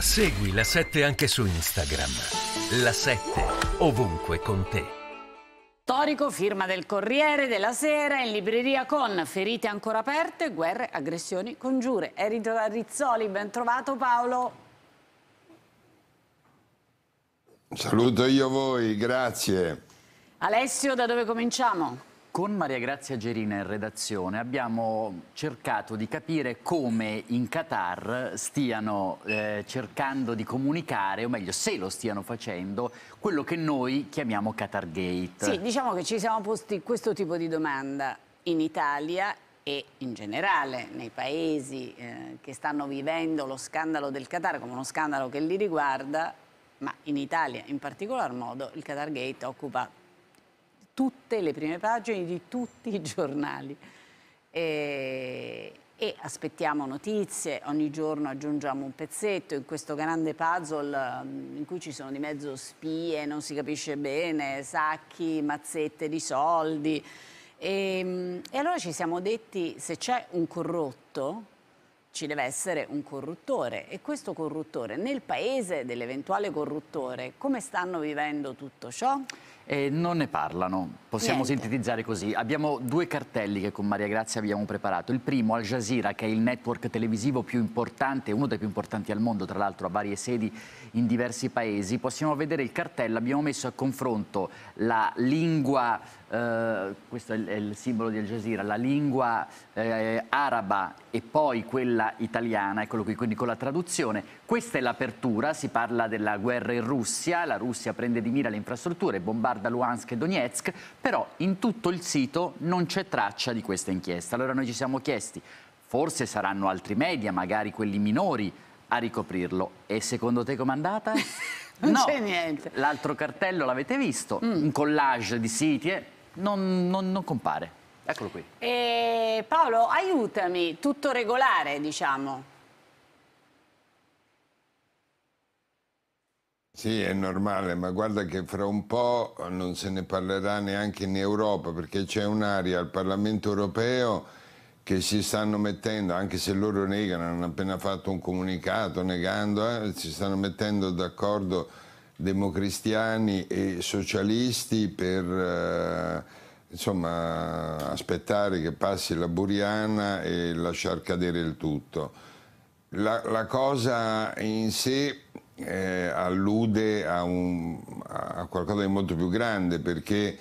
Segui la 7 anche su Instagram. La 7 ovunque con te. Storico, firma del Corriere della Sera, in libreria con ferite ancora aperte, guerre, aggressioni, congiure. Erito Rizzoli, ben trovato Paolo. Saluto io voi, grazie. Alessio, da dove cominciamo? Con Maria Grazia Gerina in redazione abbiamo cercato di capire come in Qatar stiano eh, cercando di comunicare, o meglio se lo stiano facendo, quello che noi chiamiamo Qatar Gate. Sì, diciamo che ci siamo posti questo tipo di domanda in Italia e in generale nei paesi eh, che stanno vivendo lo scandalo del Qatar come uno scandalo che li riguarda, ma in Italia in particolar modo il Qatar Gate occupa tutte le prime pagine di tutti i giornali. E, e aspettiamo notizie, ogni giorno aggiungiamo un pezzetto in questo grande puzzle mm, in cui ci sono di mezzo spie, non si capisce bene, sacchi, mazzette di soldi. E, mm, e allora ci siamo detti, se c'è un corrotto, ci deve essere un corruttore e questo corruttore nel paese dell'eventuale corruttore come stanno vivendo tutto ciò? eh, non ne parlano, possiamo Niente. sintetizzare così. Abbiamo due cartelli che con Maria Grazia abbiamo preparato. Il primo, Al Jazeera, che è il network televisivo più importante, uno dei più importanti al mondo, tra l'altro ha varie sedi in diversi paesi. Possiamo vedere il cartello, abbiamo messo a confronto la lingua, eh, questo è il, è il, simbolo di Al Jazeera, la lingua eh, araba e poi quella italiana, eccolo qui, quindi con la traduzione. Questa è l'apertura, si parla della guerra in Russia, la Russia prende di mira le infrastrutture, bombarda riguarda Luhansk e Donetsk, però in tutto il sito non c'è traccia di questa inchiesta. Allora noi ci siamo chiesti, forse saranno altri media, magari quelli minori, a ricoprirlo. E secondo te com'è andata? non no. c'è niente. L'altro cartello l'avete visto, mm. un collage di siti, eh? non, non, non compare. Eccolo qui. E eh, Paolo, aiutami, tutto regolare, diciamo. Sì, è normale, ma guarda che fra un po' non se ne parlerà neanche in Europa perché c'è un'area al Parlamento europeo che si stanno mettendo, anche se loro negano, hanno appena fatto un comunicato negando, eh, si stanno mettendo d'accordo democristiani e socialisti per eh, insomma, aspettare che passi la buriana e lasciar cadere il tutto. La, la cosa in sé eh, allude a, un, a, qualcosa di molto più grande perché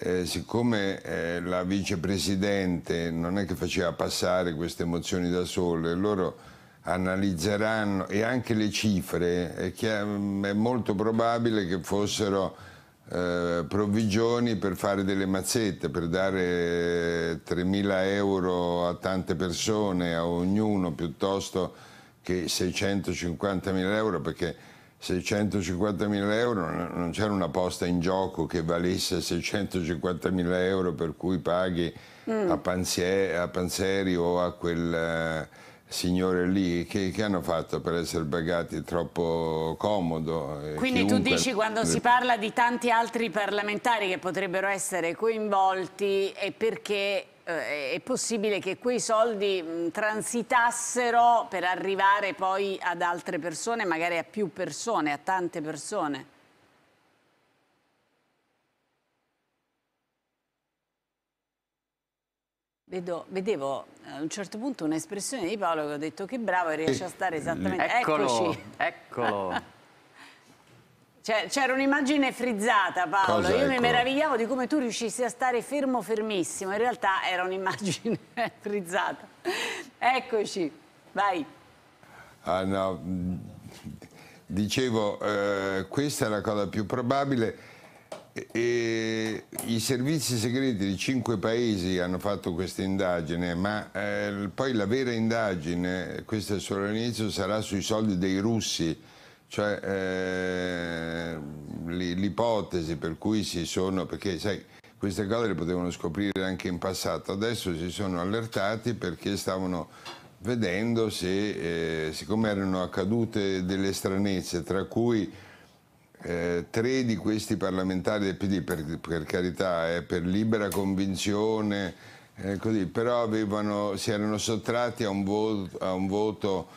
eh, siccome eh, la vicepresidente non è che faceva passare queste emozioni da sole, loro analizzeranno e anche le cifre, è, chiaro, è molto probabile che fossero eh, provvigioni per fare delle mazzette, per dare 3.000 euro a tante persone, a ognuno piuttosto che mila euro perché 650 mila euro non c'era una posta in gioco che valesse 650 mila euro per cui paghi mm. a, Panzieri, a, Panzieri o a quel eh, signore lì che, che, hanno fatto per essere pagati troppo comodo. Eh, Quindi Chiunque... tu dici quando si parla di tanti altri parlamentari che potrebbero essere coinvolti è perché eh, è possibile che quei soldi mh, transitassero per arrivare poi ad altre persone, magari a più persone, a tante persone? Vedo, vedevo eh, a un certo punto un'espressione di Paolo che ho detto che bravo e riesce a stare esattamente... Eccolo, Eccoci. eccolo. Cioè, c'era un'immagine frizzata Paolo, Cosa, io ecco. mi meravigliavo di come tu riuscissi a stare fermo fermissimo, in realtà era un'immagine frizzata. Eccoci, vai. Ah no, dicevo, eh, questa è la cosa più probabile. E I servizi segreti di cinque paesi hanno fatto questa indagine, ma eh, poi la vera indagine, questo è solo l'inizio, sarà sui soldi dei russi cioè, eh, l'ipotesi per cui si sono, perché sai, queste cose le potevano scoprire anche in passato, adesso si sono allertati perché stavano vedendo se, eh, siccome erano accadute delle stranezze, tra cui eh, tre di questi parlamentari del PD, per, per carità, eh, per libera convinzione, eh, così, però avevano, si erano sottratti a un voto, a un voto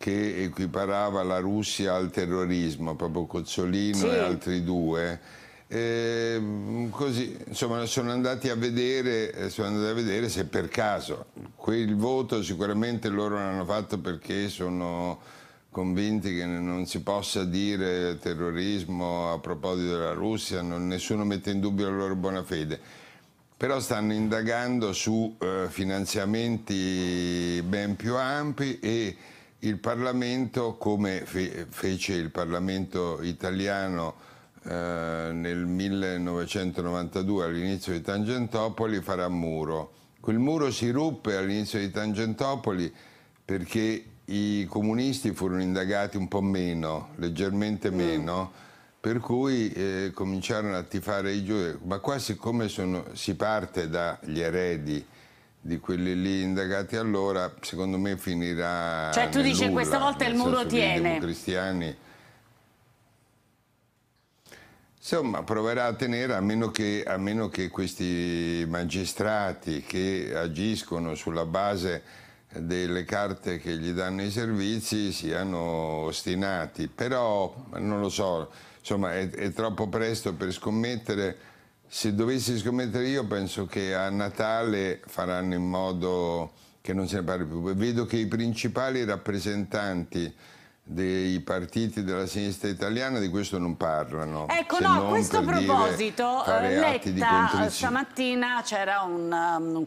che equiparava la Russia al terrorismo, proprio Cozzolino sì. e altri due. E ehm, così, insomma, sono andati, vedere, eh, sono andati, a vedere, se per caso quel voto sicuramente loro l'hanno fatto perché sono convinti che non si possa dire terrorismo a proposito della Russia, non, nessuno mette in dubbio la loro buona fede. Però stanno indagando su eh, finanziamenti ben più ampi e il Parlamento, come fe fece il Parlamento italiano eh, nel 1992 all'inizio di Tangentopoli, farà muro. Quel muro si ruppe all'inizio di Tangentopoli perché i comunisti furono indagati un po' meno, leggermente mm. meno, mm. per cui eh, cominciarono a tifare i giudici. Ma qua siccome sono, si parte dagli eredi, di quelli lì indagati allora, secondo me finirà. Cioè, tu dici nulla, questa volta il muro tiene. I cristiani. Insomma, proverà a tenere a meno, che, a meno che questi magistrati che agiscono sulla base delle carte che gli danno i servizi siano ostinati. Però non lo so, insomma, è, è troppo presto per scommettere se dovessi scommettere io penso che a Natale faranno in modo che non se ne parli più. Vedo che i principali rappresentanti dei partiti della sinistra italiana di questo non parlano. Ecco, no, a questo proposito, eh, Letta, stamattina c'era un, um, un